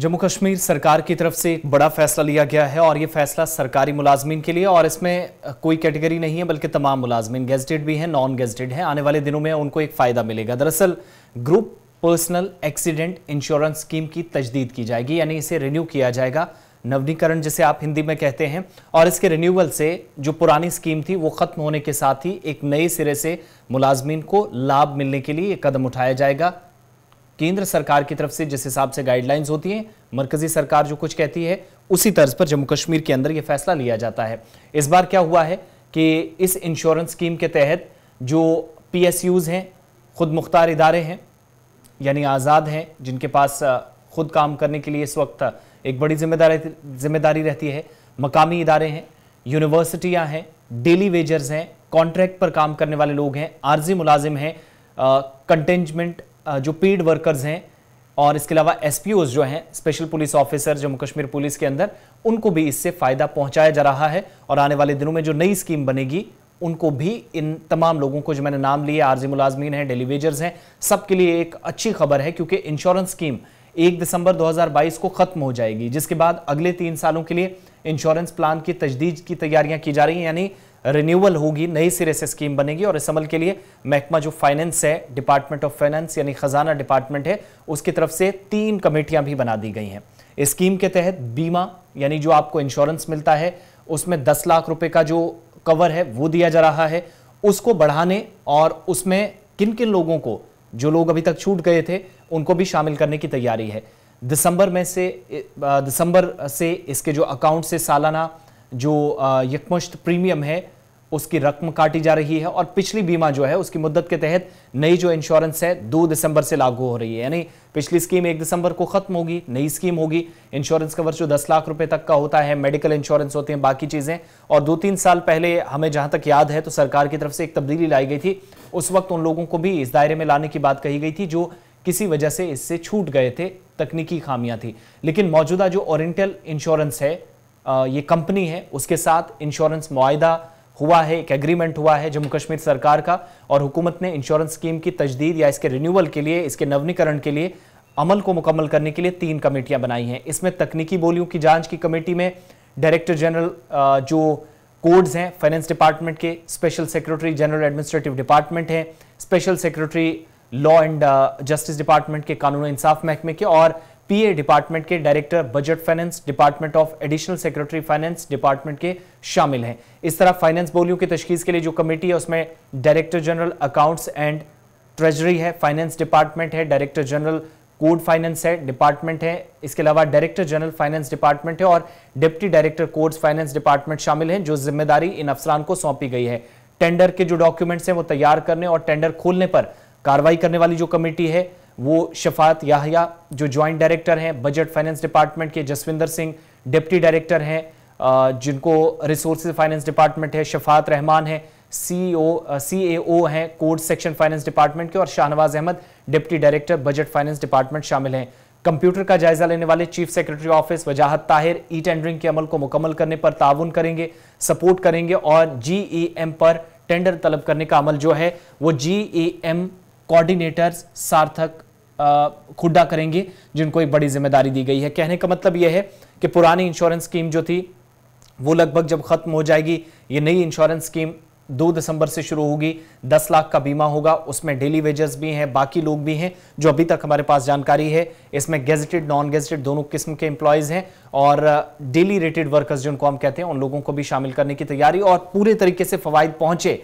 जम्मू कश्मीर सरकार की तरफ से एक बड़ा फैसला लिया गया है और ये फैसला सरकारी मुलाजमीन के लिए और इसमें कोई कैटेगरी नहीं है बल्कि तमाम मुलाजमीन गेजटेड भी हैं नॉन गेजटेड हैं आने वाले दिनों में उनको एक फ़ायदा मिलेगा दरअसल group personal accident insurance scheme की तजदीद की जाएगी यानी इसे रिन्यू किया जाएगा नवनीकरण जिसे आप हिंदी में कहते हैं और इसके रिन्यूअल से जो पुरानी स्कीम थी वो ख़त्म होने के साथ ही एक नए सिरे से मुलाजमीन को लाभ मिलने के लिए ये कदम उठाया जाएगा केंद्र सरकार की तरफ से जिस हिसाब से गाइडलाइंस होती हैं मरकजी सरकार जो कुछ कहती है उसी तर्ज पर जम्मू कश्मीर के अंदर ये फैसला लिया जाता है इस बार क्या हुआ है कि इस इंश्योरेंस स्कीम के तहत जो पी हैं खुद मुख्तार इदारे हैं यानी आज़ाद हैं जिनके पास खुद काम करने के लिए इस वक्त एक बड़ी जिम्मेदारी जिम्मेदारी रहती है मकामी इदारे हैं यूनिवर्सिटियां हैं डेली वेजर्स हैं कॉन्ट्रैक्ट पर काम करने वाले लोग हैं आर्जी मुलाजिम हैं कंटेंजमेंट जो पेड वर्कर्स हैं और इसके अलावा एस जो हैं special police officer Jammu Kashmir police के अंदर उनको भी इससे फ़ायदा पहुंचाया जा रहा है और आने वाले दिनों में जो नई स्कीम बनेगी उनको भी इन तमाम लोगों को जो मैंने नाम लिए आरजी मुलाजमीन हैं डेलीवेजर्स हैं सबके लिए एक अच्छी खबर है क्योंकि इंश्योरेंस स्कीम एक दिसंबर 2022 को ख़त्म हो जाएगी जिसके बाद अगले तीन सालों के लिए इंश्योरेंस प्लान की तजदीद की तैयारियां की जा रही हैं यानी रिन्यूअल होगी नई सिरे से स्कीम बनेगी और इस अमल के लिए महकमा जो फाइनेंस है डिपार्टमेंट ऑफ फाइनेंस यानी खजाना डिपार्टमेंट है उसकी तरफ से तीन कमेटियां भी बना दी गई हैं स्कीम के तहत बीमा यानी जो आपको इंश्योरेंस मिलता है उसमें दस लाख रुपए का जो कवर है वो दिया जा रहा है उसको बढ़ाने और उसमें किन किन लोगों को जो लोग अभी तक छूट गए थे उनको भी शामिल करने की तैयारी है दिसंबर में से दिसंबर से इसके जो अकाउंट से सालाना जो यकमुश्त प्रीमियम है उसकी रकम काटी जा रही है और पिछली बीमा जो है उसकी मुद्दत के तहत नई जो इंश्योरेंस है दो दिसंबर से लागू हो रही है यानी पिछली स्कीम एक दिसंबर को खत्म होगी नई स्कीम होगी इंश्योरेंस कवर जो दस लाख रुपए तक का होता है मेडिकल इंश्योरेंस होते हैं बाकी चीज़ें और दो तीन साल पहले हमें जहां तक याद है तो सरकार की तरफ से एक तब्दीली लाई गई थी उस वक्त उन लोगों को भी इस दायरे में लाने की बात कही गई थी जो किसी वजह से इससे छूट गए थे तकनीकी खामियां थी लेकिन मौजूदा जो ओरिएंटल इंश्योरेंस है ये कंपनी है उसके साथ इंश्योरेंस मुआदा हुआ है एक एग्रीमेंट हुआ है जम्मू कश्मीर सरकार का और हुकूमत ने इंश्योरेंस स्कीम की तजदीद या इसके रिन्यूअल के लिए इसके नवीनीकरण के लिए अमल को मुकम्मल करने के लिए तीन कमेटियां बनाई हैं इसमें तकनीकी बोलियों की जांच की कमेटी में डायरेक्टर जनरल जो कोड्स हैं फाइनेंस डिपार्टमेंट के special secretary general administrative department हैं special secretary law and justice department के कानून इंसाफ महकमे के और पीए डिपार्टमेंट के director budget finance department of additional secretary finance department के शामिल हैं इस तरह फाइनेंस बोलियों की तशखीस के लिए जो कमेटी है उसमें director general accounts and treasury है फाइनेंस डिपार्टमेंट है डायरेक्टर जनरल कोड फाइनेंस है डिपार्टमेंट है इसके अलावा डायरेक्टर जनरल फाइनेंस डिपार्टमेंट है और deputy director code finance department शामिल हैं जो जिम्मेदारी इन अफसरान को सौंपी गई है टेंडर के जो डॉक्यूमेंट्स हैं वो तैयार करने और टेंडर खोलने पर कार्रवाई करने वाली जो कमेटी है वो शफात याहिया जो ज्वाइंट डायरेक्टर हैं बजट फाइनेंस डिपार्टमेंट के जसविंदर सिंह डिप्टी डायरेक्टर हैं जिनको रिसोर्स फाइनेंस डिपार्टमेंट है शफात रहमान है सी ओ हैं कोड सेक्शन फाइनेंस डिपार्टमेंट के और Shahnawaz Ahmad deputy director budget finance department शामिल हैं कंप्यूटर का जायजा लेने वाले चीफ सेक्रेटरी ऑफिस वजाहत ताहिर ई टेंडरिंग के अमल को मुकम्मल करने पर ताउन करेंगे सपोर्ट करेंगे और एम e पर टेंडर तलब करने का अमल जो है वो एम कोऑर्डिनेटर्स e सार्थक खुडा करेंगी जिनको एक बड़ी जिम्मेदारी दी गई है कहने का मतलब यह है कि पुरानी इंश्योरेंस स्कीम जो थी वो लगभग जब खत्म हो जाएगी ये नई इंश्योरेंस स्कीम दो दिसंबर से शुरू होगी दस लाख का बीमा होगा उसमें डेली वेजेस भी हैं बाकी लोग भी हैं जो अभी तक हमारे पास जानकारी है इसमें गेजेटेड नॉन गेजेटेड दोनों किस्म के एम्प्लॉयज़ हैं और डेली रेटेड वर्कर्स जिनको हम कहते हैं उन लोगों को भी शामिल करने की तैयारी और पूरे तरीके से फवायद पहुंचे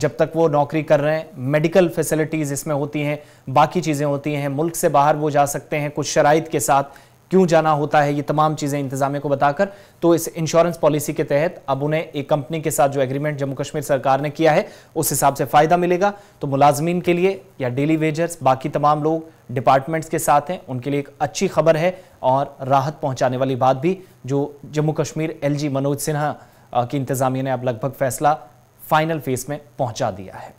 जब तक वो नौकरी कर रहे हैं मेडिकल फैसिलिटीज़ इसमें होती हैं बाकी चीज़ें होती हैं मुल्क से बाहर वो जा सकते हैं कुछ शराइ के साथ क्यों जाना होता है ये तमाम चीज़ें इंतजामिया को बताकर तो इस इंश्योरेंस पॉलिसी के तहत अब उन्हें एक कंपनी के साथ जो एग्रीमेंट जम्मू कश्मीर सरकार ने किया है उस हिसाब से फ़ायदा मिलेगा तो मुलाजमीन के लिए या डेली वेजर्स बाकी तमाम लोग डिपार्टमेंट्स के साथ हैं उनके लिए एक अच्छी खबर है और राहत पहुँचाने वाली बात भी जो जम्मू कश्मीर एल मनोज सिन्हा की इंतजामिया ने अब लगभग फैसला फाइनल फेज में पहुंचा दिया है